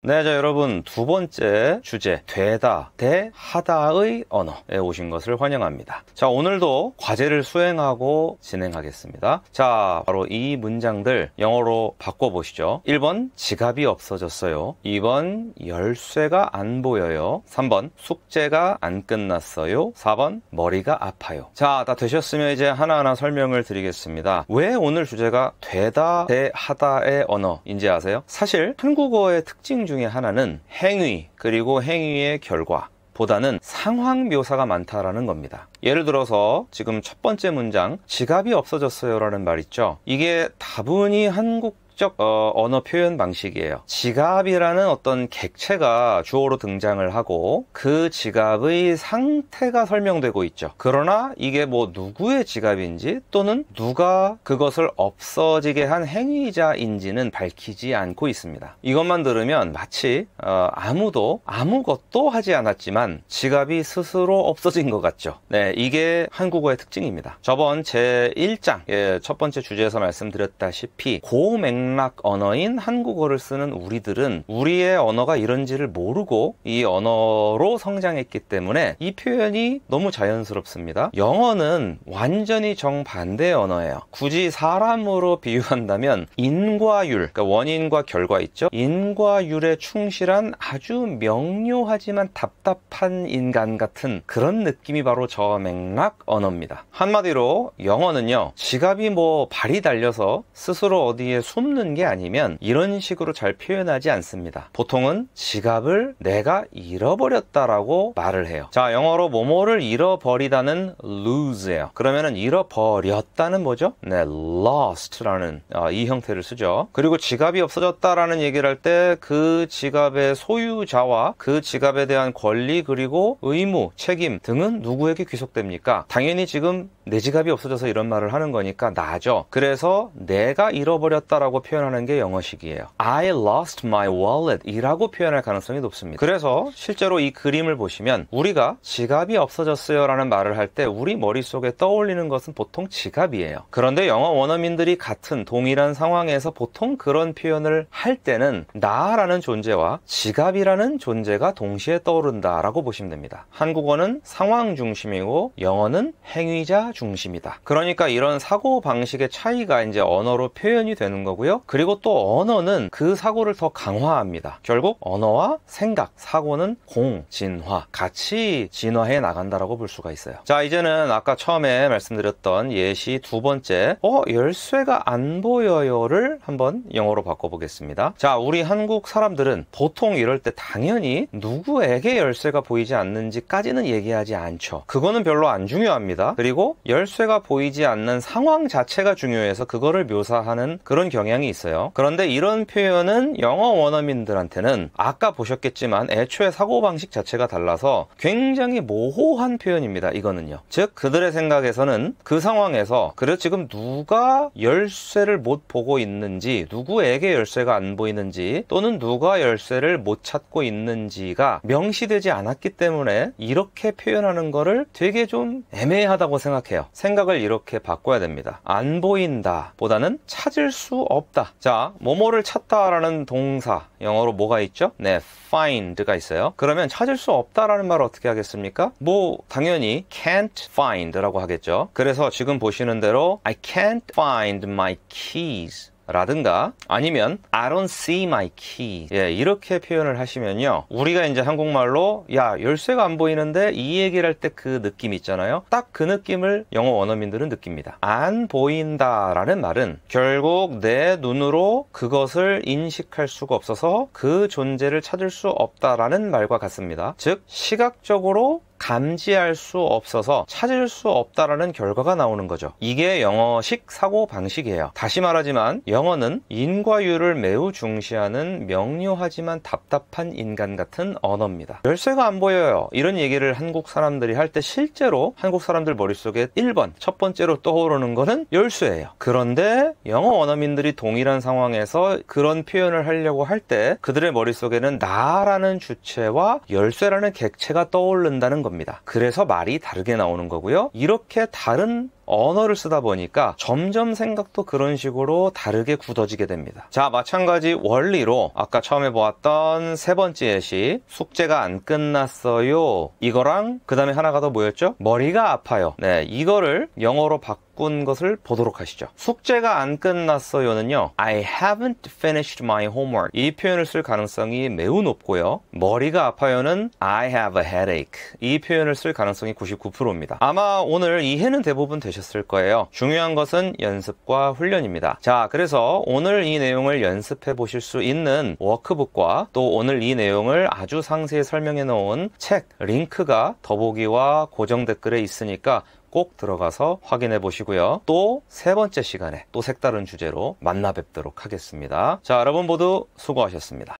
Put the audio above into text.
네, 자, 여러분. 두 번째 주제, 되다, 대, 하다의 언어에 오신 것을 환영합니다. 자, 오늘도 과제를 수행하고 진행하겠습니다. 자, 바로 이 문장들 영어로 바꿔보시죠. 1번, 지갑이 없어졌어요. 2번, 열쇠가 안 보여요. 3번, 숙제가 안 끝났어요. 4번, 머리가 아파요. 자, 다 되셨으면 이제 하나하나 설명을 드리겠습니다. 왜 오늘 주제가 되다, 대, 하다의 언어인지 아세요? 사실 한국어의 특징 중에 하나는 행위 그리고 행위의 결과 보다는 상황 묘사가 많다라는 겁니다. 예를 들어서 지금 첫 번째 문장 지갑이 없어졌어요라는 말 있죠. 이게 다분히 한국 형식적 어, 언어 표현 방식이에요. 지갑이라는 어떤 객체가 주어로 등장을 하고 그 지갑의 상태가 설명되고 있죠. 그러나 이게 뭐 누구의 지갑인지 또는 누가 그것을 없어지게 한 행위자인지는 밝히지 않고 있습니다. 이것만 들으면 마치 어, 아무도 아무것도 하지 않았지만 지갑이 스스로 없어진 것 같죠. 네, 이게 한국어의 특징입니다. 저번 제 1장 예, 첫 번째 주제에서 말씀드렸다시피 고맥락 맥락 언어인 한국어를 쓰는 우리들은 우리의 언어가 이런지를 모르고 이 언어로 성장했기 때문에 이 표현이 너무 자연스럽습니다. 영어는 완전히 정반대의 언어예요. 굳이 사람으로 비유한다면 인과율, 그러니까 원인과 결과 있죠. 인과율에 충실한 아주 명료하지만 답답한 인간 같은 그런 느낌이 바로 저 맥락 언어입니다. 한마디로 영어는요, 지갑이 뭐 발이 달려서 스스로 어디에 숨는 채우는 게 아니면 이런 식으로 잘 표현하지 않습니다. 보통은 지갑을 내가 잃어버렸다라고 말을 해요. 자, 영어로 뭐뭐를 잃어버리다는 lose예요. 그러면은 잃어버렸다는 뭐죠? 네, lost라는 어, 이 형태를 쓰죠. 그리고 지갑이 없어졌다라는 얘기를 할 때 그 지갑의 소유자와 그 지갑에 대한 권리 그리고 의무, 책임 등은 누구에게 귀속됩니까? 당연히 지금 내 지갑이 없어져서 이런 말을 하는 거니까 나죠. 그래서 내가 잃어버렸다라고 표현하는 게 영어식이에요. I lost my wallet이라고 표현할 가능성이 높습니다. 그래서 실제로 이 그림을 보시면 우리가 지갑이 없어졌어요라는 말을 할 때 우리 머릿속에 떠올리는 것은 보통 지갑이에요. 그런데 영어 원어민들이 같은 동일한 상황에서 보통 그런 표현을 할 때는 나라는 존재와 지갑이라는 존재가 동시에 떠오른다라고 보시면 됩니다. 한국어는 상황 중심이고 영어는 행위자 중심이다. 그러니까 이런 사고 방식의 차이가 이제 언어로 표현이 되는 거고요. 그리고 또 언어는 그 사고를 더 강화합니다. 결국 언어와 생각, 사고는 공, 진화, 같이 진화해 나간다라고 볼 수가 있어요. 자, 이제는 아까 처음에 말씀드렸던 예시 두 번째, 어, 열쇠가 안 보여요를 한번 영어로 바꿔보겠습니다. 자, 우리 한국 사람들은 보통 이럴 때 당연히 누구에게 열쇠가 보이지 않는지까지는 얘기하지 않죠. 그거는 별로 안 중요합니다. 그리고 열쇠가 보이지 않는 상황 자체가 중요해서 그거를 묘사하는 그런 경향이 있어요. 그런데 이런 표현은 영어 원어민들한테는 아까 보셨겠지만 애초에 사고방식 자체가 달라서 굉장히 모호한 표현입니다. 이거는요. 즉, 그들의 생각에서는 그 상황에서 그래 지금 누가 열쇠를 못 보고 있는지, 누구에게 열쇠가 안 보이는지, 또는 누가 열쇠를 못 찾고 있는지가 명시되지 않았기 때문에 이렇게 표현하는 거를 되게 좀 애매하다고 생각해요. 같아요. 생각을 이렇게 바꿔야 됩니다. 안 보인다 보다는 찾을 수 없다. 자, 뭐뭐를 찾다라는 동사 영어로 뭐가 있죠? 네, find가 있어요. 그러면 찾을 수 없다라는 말을 어떻게 하겠습니까? 뭐 당연히 can't find라고 하겠죠. 그래서 지금 보시는 대로 I can't find my keys. 라든가 아니면 I don't see my key 예, 이렇게 표현을 하시면요 우리가 이제 한국말로 야 열쇠가 안 보이는데 이 얘기를 할 때 그 느낌 있잖아요 딱 그 느낌을 영어 원어민들은 느낍니다 안 보인다 라는 말은 결국 내 눈으로 그것을 인식할 수가 없어서 그 존재를 찾을 수 없다라는 말과 같습니다 즉 시각적으로 감지할 수 없어서 찾을 수 없다라는 결과가 나오는 거죠. 이게 영어식 사고 방식이에요. 다시 말하지만 영어는 인과율을 매우 중시하는 명료하지만 답답한 인간 같은 언어입니다. 열쇠가 안 보여요. 이런 얘기를 한국 사람들이 할 때 실제로 한국 사람들 머릿속에 1번 첫 번째로 떠오르는 거는 열쇠예요. 그런데 영어 언어민들이 동일한 상황에서 그런 표현을 하려고 할 때 그들의 머릿속에는 나라는 주체와 열쇠라는 객체가 떠오른다는 거예요. 겁니다. 그래서 말이 다르게 나오는 거고요. 이렇게 다른 언어를 쓰다 보니까 점점 생각도 그런 식으로 다르게 굳어지게 됩니다. 자, 마찬가지 원리로 아까 처음에 보았던 세 번째 예시 숙제가 안 끝났어요. 이거랑 그 다음에 하나가 더 뭐였죠? 머리가 아파요. 네, 이거를 영어로 바꿔 꾼 것을 보도록 하시죠. 숙제가 안 끝났어요는요. I haven't finished my homework. 이 표현을 쓸 가능성이 매우 높고요. 머리가 아파요는 I have a headache. 이 표현을 쓸 가능성이 99%입니다. 아마 오늘 이해는 대부분 되셨 되셨을 거예요. 중요한 것은 연습과 훈련입니다. 자, 그래서 오늘 이 내용을 연습해 보실 수 있는 워크북과 또 오늘 이 내용을 아주 상세히 설명해 놓은 책 링크가 더보기와 고정 댓글에 있으니까 꼭 들어가서 확인해 보시고요. 또 세 번째 시간에 또 색다른 주제로 만나 뵙도록 하겠습니다. 자, 여러분 모두 수고하셨습니다.